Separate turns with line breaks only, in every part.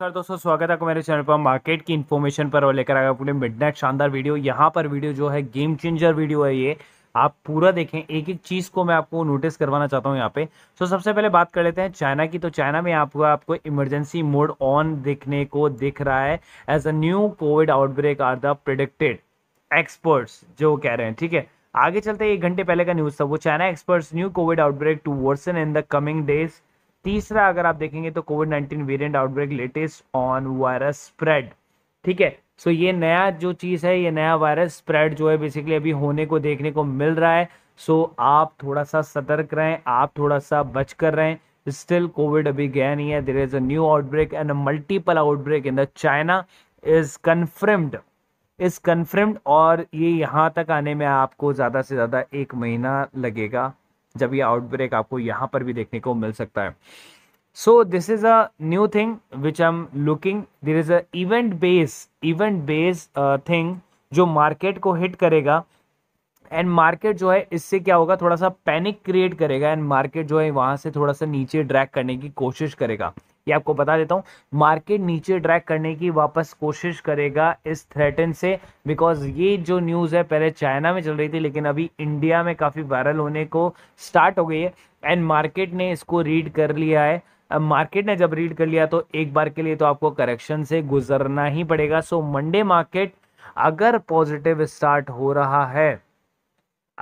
नमस्कार दोस्तों स्वागत है आपको मेरे चैनल पर मार्केट की इन्फॉर्मेशन पर लेकर आएगा पूरे मिड नाइट शानदार वीडियो यहाँ पर वीडियो जो है गेम चेंजर वीडियो है ये आप पूरा देखें एक एक चीज़ को मैं आपको नोटिस करवाना चाहता हूँ यहाँ पे सो so, सबसे पहले बात कर लेते हैं चाइना की तो चाइना में आपको आपको इमरजेंसी मोड ऑन देखने को दिख रहा है as a new COVID outbreak are the predicted experts जो कह रहे हैं ठीक है आगे चलते एक घंटे पहले का न्यूज़ था वो China experts new COVID outbreak two version in the coming days तीसरा अगर आप देखेंगे तो COVID nineteen variant outbreak latest on virus spread ठीक है सो ये नया जो चीज़ है ये नया वायरस स्प्रेड जो है बेसिकली अभी होने को देखने को मिल रहा है सो so आप थोड़ा सा सतर्क रहें आप थोड़ा सा बच कर रहें स्टिल कोविड अभी गया नहीं है there is a new outbreak and multiple outbreak in the China is confirmed is confirmed और ये यहाँ तक आने में आपको ज़्यादा से ज़्यादा एक महीना लगेगा जब ये आउटब्रेक आपको यहाँ पर भी देखने को मिल सकता है so this is a new thing which I am looking there is event based event based uh, जो मार्केट को हिट करेगा एंड मार्केट जो है इससे क्या होगा थोड़ा सा पैनिक क्रिएट करेगा एंड मार्केट जो है वहां से थोड़ा सा नीचे ड्रैग करने की कोशिश करेगा ये आपको बता देता हूँ मार्केट नीचे ड्रैक करने की वापस कोशिश करेगा इस थ्रेटन से बिकॉज ये जो न्यूज़ है पहले चाइना में चल रही थी लेकिन अभी इंडिया में काफ़ी वायरल होने को स्टार्ट हो गई है एंड मार्केट ने इसको रीड कर लिया है अब मार्केट ने जब रीड कर लिया तो एक बार के लिए तो आपको करेक्शन से गुजरना ही पड़ेगा सो मंडे मार्केट अगर पॉजिटिव स्टार्ट हो रहा है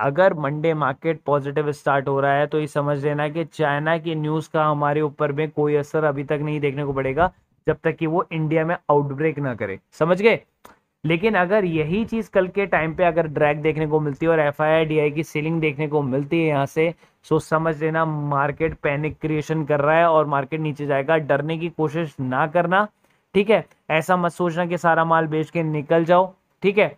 अगर मंडे मार्केट पॉजिटिव स्टार्ट हो रहा है तो ये समझ लेना कि चाइना की न्यूज़ का हमारे ऊपर में कोई असर अभी तक नहीं देखने को पड़ेगा जब तक कि वो इंडिया में आउटब्रेक ना करे समझ गए लेकिन अगर यही चीज़ कल के टाइम पे अगर ड्रैग देखने को मिलती है और एफ आई की सीलिंग देखने को मिलती है यहाँ से सो तो समझ लेना मार्केट पैनिक क्रिएशन कर रहा है और मार्केट नीचे जाएगा डरने की कोशिश ना करना ठीक है ऐसा मत सोचना कि सारा माल बेच के निकल जाओ ठीक है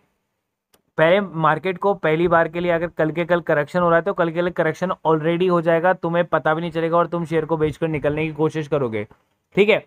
पहले मार्केट को पहली बार के लिए अगर कल के कल करेक्शन हो रहा है तो कल के कल करेक्शन ऑलरेडी हो जाएगा तुम्हें पता भी नहीं चलेगा और तुम शेयर को बेचकर निकलने की कोशिश करोगे ठीक है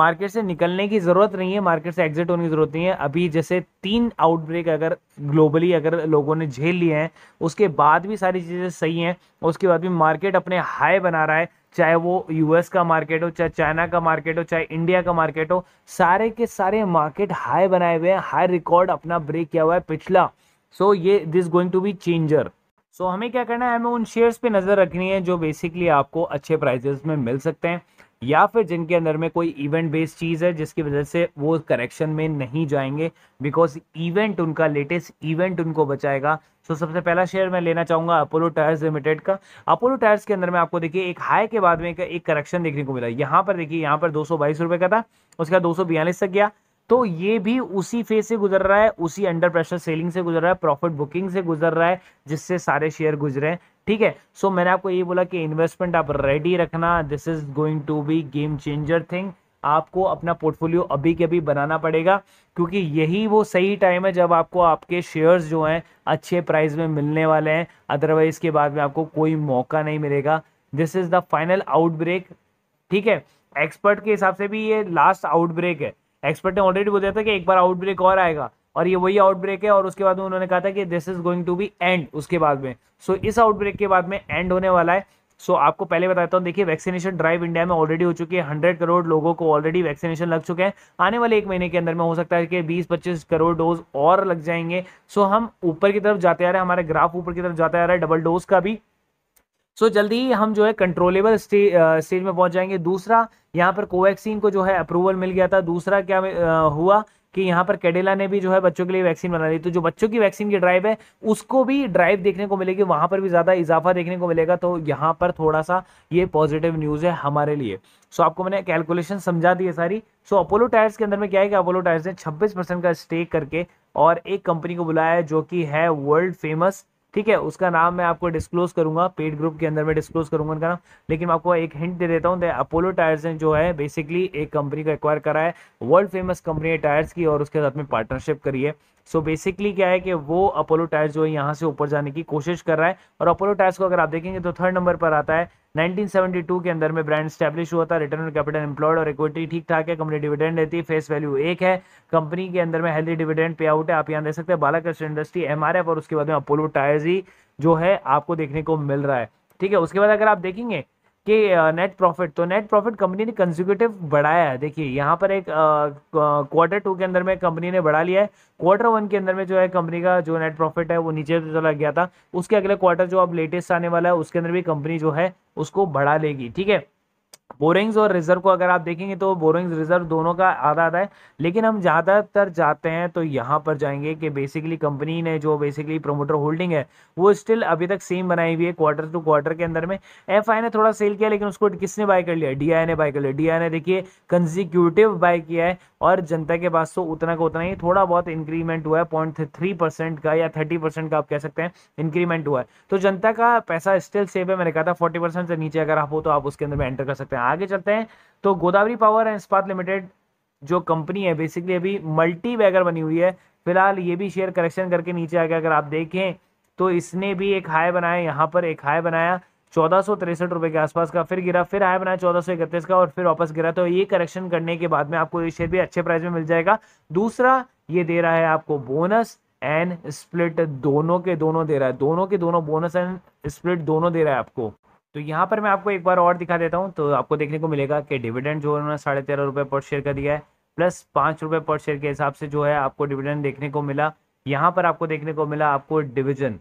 मार्केट से निकलने की ज़रूरत नहीं है मार्केट से एग्जिट होने की ज़रूरत नहीं है अभी जैसे तीन आउटब्रेक अगर ग्लोबली अगर लोगों ने झेल लिए हैं उसके बाद भी सारी चीज़ें सही हैं उसके बाद भी मार्केट अपने हाई बना रहा है चाहे वो यूएस का मार्केट हो चाहे चाइना का मार्केट हो चाहे इंडिया का मार्केट हो सारे के सारे मार्केट हाई बनाए हुए हैं हाई रिकॉर्ड अपना ब्रेक किया हुआ है पिछला सो ये this going to be changer so हमें क्या करना है हमें उन शेयर्स पे नज़र रखनी है जो बेसिकली आपको अच्छे प्राइजेस में मिल सकते हैं या फिर जिनके अंदर में कोई इवेंट बेस्ड चीज़ है जिसकी वजह से वो करेक्शन में नहीं जाएंगे बिकॉज इवेंट उनका लेटेस्ट इवेंट उनको बचाएगा सो so, सबसे पहला शेयर मैं लेना चाहूंगा अपोलो टायर्स लिमिटेड का अपोलो टायर्स के अंदर में आपको देखिए एक हाई के बाद में एक करेक्शन देखने को मिला यहाँ पर देखिए यहाँ पर दो सौ का था उसका दो तक गया तो ये भी उसी फेज से गुजर रहा है उसी अंडर प्रेशर सेलिंग से गुजर रहा है प्रॉफिट बुकिंग से गुजर रहा है जिससे सारे शेयर गुजरे हैं ठीक है सो so, मैंने आपको ये बोला कि इन्वेस्टमेंट आप रेडी रखना this is going to be game changer thing आपको अपना पोर्टफोलियो अभी के अभी बनाना पड़ेगा क्योंकि यही वो सही टाइम है जब आपको आपके शेयर्स जो हैं अच्छे प्राइस में मिलने वाले हैं अदरवाइज के बाद में आपको कोई मौका नहीं मिलेगा this is the final outbreak ठीक है एक्सपर्ट के हिसाब से भी ये लास्ट आउटब्रेक है एक्सपर्ट ने ऑलरेडी बोल दिया था कि एक बार आउटब्रेक और आएगा और ये वही आउटब्रेक है और उसके बाद में उन्होंने कहा था कि this is going to be and उसके बाद में सो so, इस आउटब्रेक के बाद में एंड होने वाला है सो so, आपको पहले बताता हूँ देखिए वैक्सीनेशन ड्राइव इंडिया में ऑलरेडी हो चुकी है हंड्रेड करोड़ लोगों को ऑलरेडी वैक्सीनेशन लग चुके हैं आने वाले एक महीने के अंदर में हो सकता है कि बीस पच्चीस करोड़ डोज और लग जाएंगे सो so, हम ऊपर की तरफ जाते आ रहे हैं हमारे ग्राफ ऊपर की तरफ जाते आ रहा है डबल डोज का भी सो जल्दी ही हम जो है कंट्रोलेबल स्टेज में पहुंच जाएंगे दूसरा यहाँ पर कोवैक्सीन को जो है अप्रूवल मिल गया था दूसरा क्या हुआ कि यहाँ पर कैडेला ने भी जो है बच्चों के लिए वैक्सीन बना दी तो जो बच्चों की वैक्सीन की ड्राइव है उसको भी ड्राइव देखने को मिलेगी वहां पर भी ज़्यादा इजाफा देखने को मिलेगा तो यहाँ पर थोड़ा सा ये पॉजिटिव न्यूज़ है हमारे लिए सो आपको मैंने कैलकुलेशन समझा दी है सारी सो अपोलो टायर्स के अंदर में क्या है कि अपोलो टायर्स ने छब्बीस परसेंट का स्टेक करके और एक कंपनी को बुलाया है जो कि है वर्ल्ड फेमस ठीक है उसका नाम मैं आपको डिस्क्लोज करूंगा पेड ग्रुप के अंदर मैं डिस्क्लोज करूंगा उनका नाम लेकिन मैं आपको एक हिंट दे देता हूँ अपोलो टायर्स ने जो है बेसिकली एक कंपनी को एक्वायर करा है वर्ल्ड फेमस कंपनी है टायर्स की और उसके साथ में पार्टनरशिप करी है सो so बेसिकली क्या है कि वो अपोलो टायर्स जो है यहाँ से ऊपर जाने की कोशिश कर रहा है और अपोलो टायर्स को अगर आप देखेंगे तो थर्ड नंबर पर आता है 1972 के अंदर में ब्रांड स्टैब्लिश हुआ था रिटर्न कैपिटल एम्प्लॉयड और इक्विटी ठीक ठाक है कंपनी डिविडेंड देती है फेस वैल्यू एक है कंपनी के अंदर में हेल्दी डिविडेंड पे आउट है आप यहाँ देख सकते हैं बालाकृष्ण इंडस्ट्री एम और उसके बाद में अपोलो टायर्स ही जो है आपको देखने को मिल रहा है ठीक है उसके बाद अगर आप देखेंगे कि नेट प्रॉफिट तो नेट प्रॉफिट कंपनी ने कंजिक्यूटिव बढ़ाया है देखिए यहाँ पर एक क्वार्टर टू के अंदर में कंपनी ने बढ़ा लिया है क्वार्टर वन के अंदर में जो है कंपनी का जो नेट प्रॉफिट है वो नीचे चला गया था उसके अगले क्वार्टर जो अब लेटेस्ट आने वाला है उसके अंदर भी कंपनी जो है उसको बढ़ा लेगी ठीक है बोरिंग्स और रिजर्व को अगर आप देखेंगे तो बोरिंग्स रिजर्व दोनों का आधा आधा है लेकिन हम ज़्यादातर जाते हैं तो यहाँ पर जाएंगे कि बेसिकली कंपनी ने जो बेसिकली प्रोमोटर होल्डिंग है वो स्टिल अभी तक सेम बनाई हुई है क्वार्टर टू क्वार्टर के अंदर में एफ ने थोड़ा सेल किया लेकिन उसको किसने बाय कर लिया डी ने बाय कर लिया डी ने देखिए कंजिक्यूटिव बाय किया है और जनता के पास तो उतना का उतना ही थोड़ा बहुत इंक्रीमेंट हुआ है पॉइंट का या थर्टी का आप कह सकते हैं इंक्रीमेंट हुआ है तो जनता का पैसा स्टिल सेफ है मैंने कहा था फोर्टी से नीचे अगर आप हो तो आप उसके अंदर में एंटर कर सकते हैं हैं आगे चलते हैं तो Godavari power and Ispat limited जो कंपनी है बेसिकली अभी मल्टी वैगर बनी हुई है फिलहाल ये भी शेयर करेक्शन करके नीचे आ गया अगर आप देखें तो इसने भी एक हाई बनाया यहाँ पर एक हाई बनाया चौदह रुपए के आसपास का फिर गिरा फिर हाई बनाया चौदह का और फिर वापस गिरा तो ये करेक्शन करने के बाद में आपको ये शेयर भी अच्छे प्राइस में मिल जाएगा दूसरा ये दे रहा है आपको बोनस एंड स्प्लिट दोनों के दोनों दे रहा है दोनों के दोनों बोनस एंड स्प्लिट दोनों दे रहा है आपको तो यहाँ पर मैं आपको एक बार और दिखा देता हूँ तो आपको देखने को मिलेगा कि डिविडेंड जो उन्होंने साढ़े तेरह रुपये पर शेयर का दिया है प्लस पाँच रुपये पर शेयर के हिसाब से जो है आपको डिविडेंड देखने को मिला यहाँ पर आपको देखने को मिला आपको division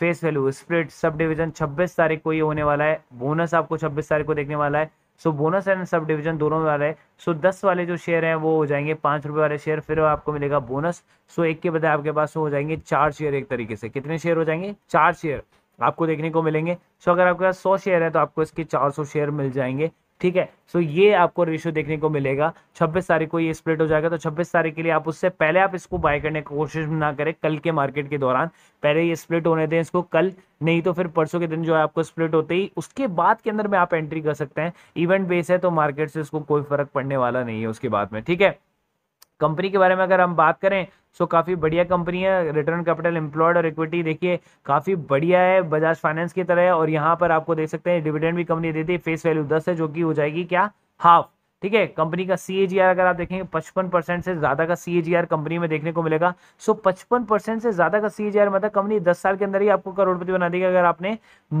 face value split subdivision छब्बीस तारीख को ये होने वाला है बोनस आपको छब्बीस तारीख को देखने वाला है so bonus and subdivision दोनों वाला है सो दस वाले जो शेयर हैं वो हो जाएंगे पाँच रुपये वाले शेयर फिर आपको मिलेगा बोनस सो एक के बजाय आपके पास हो जाएंगे चार शेयर एक तरीके से कितने शेयर हो जाएंगे चार शेयर आपको देखने को मिलेंगे सो अगर आपके पास सौ शेयर है तो आपको इसके चार सौ शेयर मिल जाएंगे ठीक है सो ये आपको रेशियो देखने को मिलेगा 26 तारीख को ये स्प्लिट हो जाएगा तो 26 तारीख के लिए आप उससे पहले आप इसको बाय करने की कोशिश ना करें कल के मार्केट के दौरान पहले ये स्प्लिट होने दें इसको कल नहीं तो फिर परसों के दिन जो है आपको स्प्लिट होते ही उसके बाद के अंदर में आप एंट्री कर सकते हैं इवेंट बेस है तो मार्केट से इसको कोई फर्क पड़ने वाला नहीं है उसके बाद में ठीक है कंपनी के बारे में अगर हम बात करें सो काफ़ी बढ़िया कंपनी है रिटर्न कैपिटल एम्प्लॉयड और इक्विटी देखिए काफ़ी बढ़िया है बजाज फाइनेंस की तरह और यहाँ पर आपको देख सकते हैं डिविडेंड भी कंपनी देती है फेस वैल्यू दस है जो कि हो जाएगी क्या हाफ ठीक है कंपनी का सी अगर आप देखेंगे पचपन परसेंट से ज़्यादा का सी कंपनी में देखने को मिलेगा सो पचपन परसेंट से ज़्यादा का सी मतलब कंपनी दस साल के अंदर ही आपको करोड़पति बना देगी अगर आपने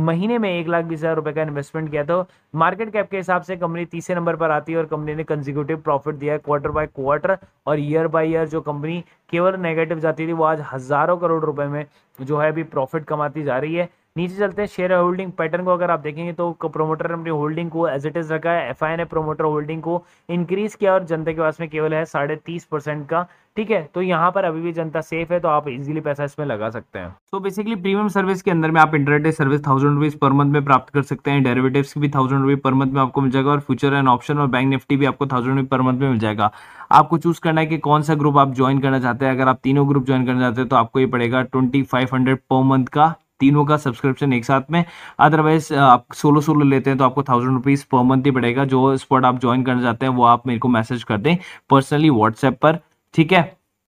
महीने में एक लाख बीस हज़ार रुपये का इन्वेस्टमेंट किया तो मार्केट कैप के हिसाब से कंपनी तीसरे नंबर पर आती है और कंपनी ने कंजिक्यूटिव प्रॉफिट दिया है क्वार्टर बाय क्वार्टर और ईयर बाय ईयर जो कंपनी केवल नेगेटिव जाती थी वो आज हज़ारों करोड़ रुपए में जो है अभी प्रॉफिट कमाती जा रही है नीचे चलते हैं शेयर होल्डिंग पैटर्न को अगर आप देखेंगे तो प्रोमोटर ने अपनी होल्डिंग को एज इट इज रखा है एफ ने प्रोमोटर होल्डिंग को इंक्रीज किया और जनता के पास में केवल है साढ़े तीस परसेंट का ठीक है तो यहाँ पर अभी भी जनता सेफ है तो आप इजीली पैसा इसमें लगा सकते हैं तो बेसिकली प्रीमियम सर्विस के अंदर में आप internet service thousand rupees per month में प्राप्त कर सकते हैं डेरिवेटिव्स भी थाउजेंड रुपीज पर मंथ में आपको मिल जाएगा और फ्यूचर एंड ऑप्शन और बैंक निफ्टी भी आपको थाउजेंड रुपीज पर मंथ में मिल जाएगा आपको चूज करना है कि कौन सा ग्रुप आप ज्वाइन करना चाहते हैं अगर आप तीनों ग्रुप ज्वाइन करना चाहते हैं तो आपको ये पड़ेगा twenty five hundred per month का तीनों का सब्सक्रिप्शन एक साथ में अदरवाइज आप सोलो सोलो लेते हैं तो आपको थाउजेंड रुपीज पर मंथ ही पड़ेगा जो स्पॉट आप ज्वाइन करना चाहते हैं वो आप मेरे को मैसेज कर दें पर्सनली व्हाट्सएप पर ठीक है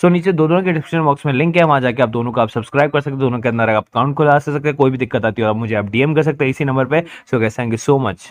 सो नीचे दो दोनों के डिस्क्रिप्शन बॉक्स में लिंक है वहाँ जाके आप दोनों को आप सब्सक्राइब कर सकते हैं दोनों के अंदर आप अकाउंट खुला सकते हैं कोई भी दिक्कत आती है आप मुझे आप डीएम कर सकते हैं इसी नंबर पर so guys thank you so much